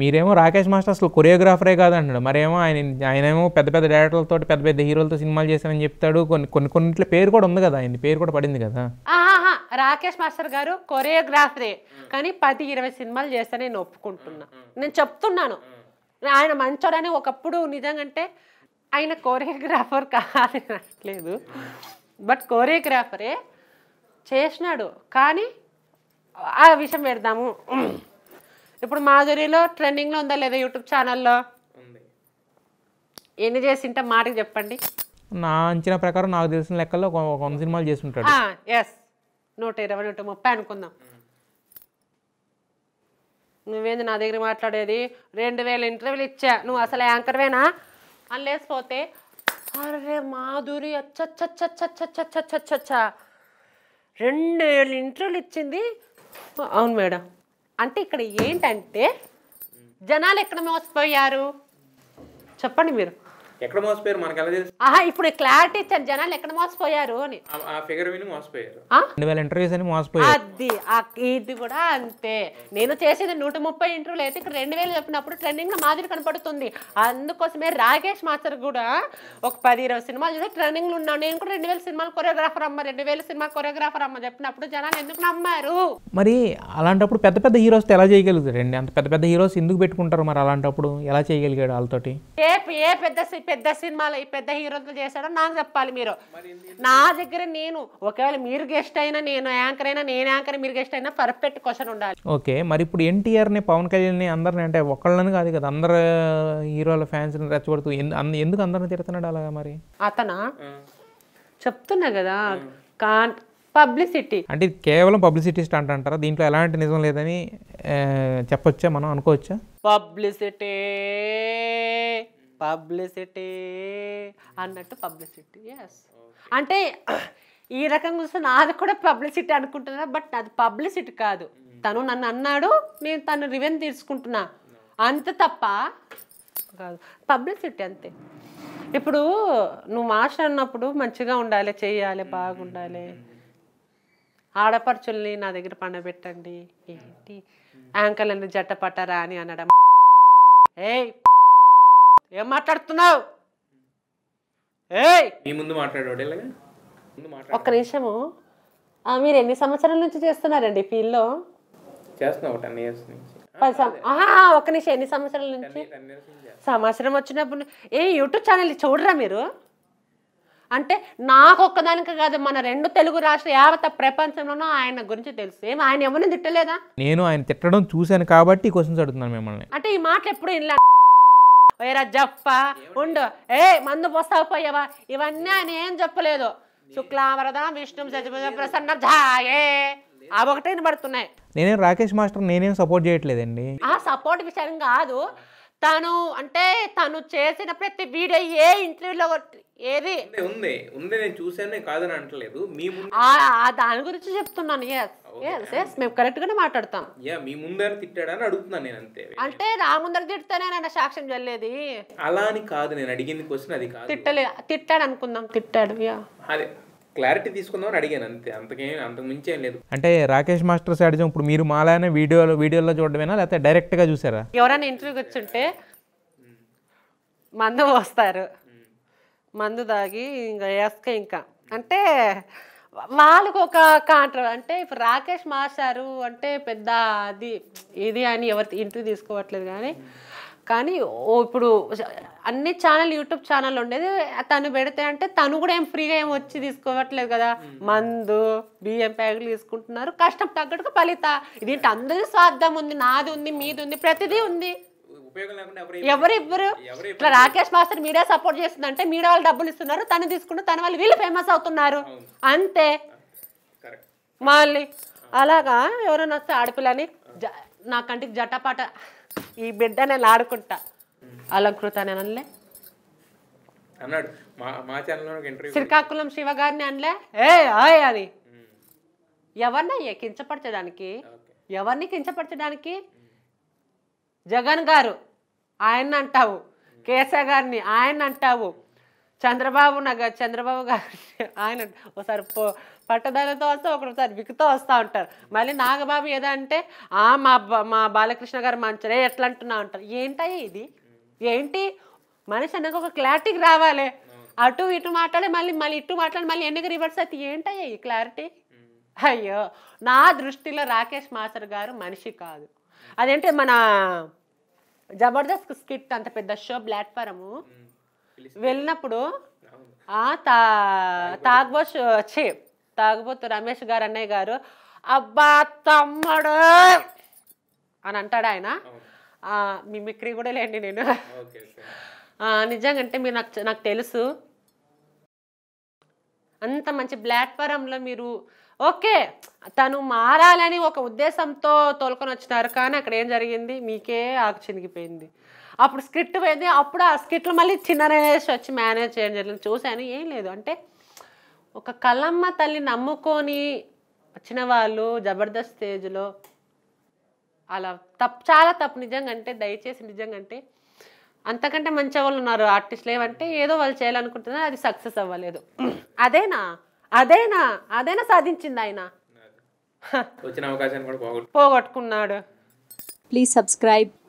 మీరేమో రాకేష్ మాస్టర్ అసలు కొరియోగ్రాఫరే కాదంటాడు మరేమో ఆయన ఆయనేమో పెద్ద పెద్ద డైరెక్టర్లతో పెద్ద పెద్ద హీరోలతో సినిమాలు చేశానని చెప్తాడు కొన్ని కొన్ని కొన్నిట్లో పేరు కూడా ఉంది కదా ఆయన పేరు కూడా పడింది కదా రాకేష్ మాస్టర్ గారు కొరియోగ్రాఫరే కానీ పది ఇరవై సినిమాలు చేస్తా నేను ఒప్పుకుంటున్నా నేను చెప్తున్నాను ఆయన మంచోడని ఒకప్పుడు నిజంగంటే ఆయన కొరియోగ్రాఫర్ రావట్లేదు బట్ కొరియోగ్రాఫరే చేసినాడు కానీ ఆ విషయం పెడదాము ఇప్పుడు మాధురిలో ట్రెండింగ్లో ఉందా లేదా యూట్యూబ్ ఛానల్లో ఎన్ని చేసింటే మాట చెప్పండి నా అంచనా ప్రకారం నాకు తెలిసిన లెక్కల్లో కొన్ని సినిమాలు చేస్తుంటాడు ఎస్ నూట ఇరవై నూట ముప్పై అనుకుందాం నువ్వేంది నా దగ్గర మాట్లాడేది రెండు వేల ఇంటర్వ్యూలు ఇచ్చా నువ్వు అసలు యాంకర్వేనా అని లేకపోతే అరే మాధురి అచ్చచ్చచ్చచ్చచ్చచ్చచ్చచ్చచ్చ రెండు వేల ఇంటర్వ్యూలు ఇచ్చింది అవును మేడం అంటే ఇక్కడ ఏంటంటే జనాలు ఎక్కడ మోసపోయారు చెప్పండి మీరు ఎక్కడ మోసపోయారు మనకి ఎలా తెలుసు ఆహా ఇప్పుడు క్లారిటీ ఇచ్చారు జనాలు ఎక్కడ మోసపోయారు అని ఆ ఫిగర్ విని మోసపోయారు ఆ? రెండు వేల ఇంటర్వ్యూస్ అని మోసపోయారు అది ఆ- ఇది కూడా అంతే నేను చేసేది నూట ముప్పై ఇంటర్వ్యూలు అయితే ఇక్కడ రెండు వేలు చెప్పినప్పుడు ట్రెండింగ్ లో మాదిరి కనపడుతుంది అందుకోసమే రాకేష్ మాస్టర్ కూడా ఒక పది ఇరవై సినిమాలు చేసి ట్రెండింగ్ లో ఉన్నాను నేను కూడా రెండు వేల సినిమాలు కొరియోగ్రాఫర్ అమ్మ రెండు వేల సినిమా కొరియోగ్రాఫర్ అమ్మ చెప్పినప్పుడు జనాలు ఎందుకు నమ్మారు మరి అలాంటప్పుడు పెద్ద పెద్ద హీరోస్ ఎలా చేయగలుగుతారండి అంత పెద్ద పెద్ద హీరోస్ ఎందుకు పెట్టుకుంటారు మరి అలాంటప్పుడు ఎలా చేయగలిగాడు వాళ్ళతోటి ఏ ఏ పెద్ద పెద్ద సినిమాలు ఈ పెద్ద హీరోలు చేశాడో నాకు చెప్పాలి మీరు నా దగ్గర నేను ఒకవేళ మీరు గెస్ట్ అయినా నేను యాంకర్ అయినా నేను యాంకర్ మీరు గెస్ట్ అయినా పర్ఫెక్ట్ క్వశ్చన్ ఉండాలి ఓకే మరి ఇప్పుడు ని పవన్ ని అందరిని అంటే ఒకళ్ళని కాదు కదా అందరు హీరోల ఫ్యాన్స్ని రెచ్చగొడుతూ ఎందుకు అందరిని తిరుగుతున్నాడు అలాగా మరి అతనా చెప్తున్నా కదా కాన్ పబ్లిసిటీ అంటే కేవలం పబ్లిసిటీ స్టాంట్ అంటారా దీంట్లో ఎలాంటి నిజం లేదని చెప్పొచ్చా మనం అనుకోవచ్చా పబ్లిసిటీ పబ్లిసిటీ అన్నట్టు పబ్లిసిటీ ఎస్ అంటే ఈ రకంగా చూస్తే నాది కూడా పబ్లిసిటీ అనుకుంటున్నా బట్ అది పబ్లిసిటీ కాదు hmm. తను నన్ను అన్నాడు నేను తను రివెన్ తీర్చుకుంటున్నా అంత తప్ప కాదు పబ్లిసిటీ అంతే ఇప్పుడు నువ్వు మాస్టర్ అన్నప్పుడు మంచిగా ఉండాలి చేయాలి hmm. బాగుండాలి ఆడపడుచుల్ని నా దగ్గర పండబెట్టండి ఏంటి అని hmm. జట్ట పట్టరా అని అనడం ఏ ఏం మాట్లాడుతున్నావు ఏ ముందు ఒక్క నిమిషము మీరు ఎన్ని సంవత్సరాల నుంచి చేస్తున్నారండి ఫీల్డ్లో చేస్తున్నావు ఒక్క నిమిషం ఎన్ని సంవత్సరాల నుంచి సంవత్సరం వచ్చినప్పుడు ఏ యూట్యూబ్ ఛానల్ చూడరా మీరు అంటే నాకు ఒక్కదానికి కాదు మన రెండు తెలుగు రాష్ట్ర యావత ప్రపంచంలోనూ ఆయన గురించి తెలుసు ఏమి ఆయన ఎవరిని తిట్టలేదా నేను ఆయన తిట్టడం చూశాను కాబట్టి మిమ్మల్ని అంటే ఈ మాటలు ఎప్పుడు ఇలా వేరా జప్పా ఉండు ఏ మందు పోస్తావు పోయావా ఇవన్నీ ఆయన ఏం చెప్పలేదు శుక్లావరదం విష్ణు సచివ ప్రసన్న ఝాయే అవి ఒకటే పడుతున్నాయి నేనేం రాకేష్ మాస్టర్ నేనేం సపోర్ట్ చేయట్లేదండి ఆ సపోర్ట్ విషయం కాదు తను అంటే తను చేసిన ప్రతి వీడియో ఏ ఇంటర్వ్యూలో ఏది ఉంది ఉంది నేను చూసానే కాదని అంటలేదు మీ దాని గురించి చెప్తున్నాను మేము కరెక్ట్ గానే మాట్లాడతాం యా మీ ముందర తిట్టాడని అడుగుతున్నాను నేను అంతే అంటే నా ముందర తిడితేనే నేను సాక్ష్యం చల్లేది అలా అని కాదు నేను అడిగింది క్వశ్చన్ అది కాదు తిట్టలే తిట్టాడు అనుకుందాం తిట్టాడు యా అదే క్లారిటీ అని అడిగాను అంతే అంతకేం అంతకు మించి ఏం లేదు అంటే రాకేష్ మాస్టర్ సాడిజం ఇప్పుడు మీరు మాలానే వీడియోలో వీడియోలో చూడడమేనా లేకపోతే డైరెక్ట్గా చూసారా ఎవరైనా ఇంటర్వ్యూకి ఉంటే మందు పోస్తారు మందు తాగి ఇంకా వేస్తే ఇంకా అంటే వాళ్ళకు ఒక కాంట్ర అంటే ఇప్పుడు రాకేష్ మాస్టారు అంటే పెద్ద అది ఇది అని ఎవరి ఇంటర్వ్యూ తీసుకోవట్లేదు కానీ కానీ ఓ ఇప్పుడు అన్ని ఛానల్ యూట్యూబ్ ఛానల్ ఉండేది తను పెడితే అంటే తను కూడా ఏం ఫ్రీగా ఏం వచ్చి తీసుకోవట్లేదు కదా మందు బియ్యం ప్యాకులు తీసుకుంటున్నారు కష్టం తగ్గట్టుగా ఫలిత దీంట్లో అందరి స్వార్థం ఉంది నాది ఉంది మీది ఉంది ప్రతిదీ ఉంది ఎవరు ఇవ్వరు ఇట్లా రాకేష్ మాస్టర్ మీడియా సపోర్ట్ చేస్తుందంటే మీడియా వాళ్ళు డబ్బులు ఇస్తున్నారు తను తీసుకుంటూ తన వాళ్ళు వీళ్ళు ఫేమస్ అవుతున్నారు అంతే మళ్ళీ అలాగా ఎవరైనా వస్తే ఆడపిల్లని నా కంటికి జటాపాట ఈ బిడ్డ నేను ఆడుకుంటా అలంకృత నేను అనలే అన్నాడు శ్రీకాకుళం శివ గారిని అనలే ఏ ఆయ్ అని ఎవరినయ్యే కించపరచడానికి ఎవరిని కించపరచడానికి జగన్ గారు ఆయన అంటావు కేసా గారిని ఆయన అంటావు చంద్రబాబు నగ చంద్రబాబు గారు ఆయన ఒకసారి పట్టదారితో వస్తే ఒకసారి విక్కుతో వస్తూ ఉంటారు మళ్ళీ నాగబాబు ఏదంటే మా మా బాలకృష్ణ గారు మంచరే ఎట్లా అంటున్నా ఉంటారు ఏంటయ్యా ఇది ఏంటి మనిషి అన్నకు ఒక క్లారిటీకి రావాలి అటు ఇటు మాట్లాడి మళ్ళీ మళ్ళీ ఇటు మాట్లాడి మళ్ళీ ఎన్నిక రివర్స్ అయితే ఏంటయ్యా ఈ క్లారిటీ అయ్యో నా దృష్టిలో రాకేష్ మాస్టర్ గారు మనిషి కాదు అదేంటి మన జబర్దస్త్ స్కిట్ అంత పెద్ద షో ప్లాట్ఫారము వెళ్ళినప్పుడు తా తాగబోసు వచ్చి తాగబోతు రమేష్ గారు అన్నయ్య గారు అబ్బా తమ్ముడు అని అంటాడు ఆయన మిమిక్రీ కూడా లేండి నేను నిజంగా అంటే మీరు నాకు నాకు తెలుసు అంత మంచి ప్లాట్ఫారంలో మీరు ఓకే తను మారాలని ఒక ఉద్దేశంతో తోలుకొని వచ్చినారు కానీ అక్కడ ఏం జరిగింది మీకే ఆకు చినిగిపోయింది అప్పుడు స్క్రిప్ట్ పోయింది అప్పుడు ఆ స్క్రిప్ట్లు మళ్ళీ చిన్ననేసి వచ్చి మేనేజ్ చేయడం జరిగింది చూశాను ఏం లేదు అంటే ఒక కలమ్మ తల్లి నమ్ముకొని వచ్చిన వాళ్ళు జబర్దస్త్ స్టేజ్లో అలా తప్పు చాలా తప్పు నిజంగా అంటే దయచేసి నిజంగా అంటే అంతకంటే మంచి వాళ్ళు ఉన్నారు ఆర్టిస్టులు ఏమంటే ఏదో వాళ్ళు చేయాలనుకుంటున్నారు అది సక్సెస్ అవ్వలేదు అదేనా అదేనా అదేనా సాధించింది ఆయన పోగొట్టుకున్నాడు ప్లీజ్ సబ్స్క్రైబ్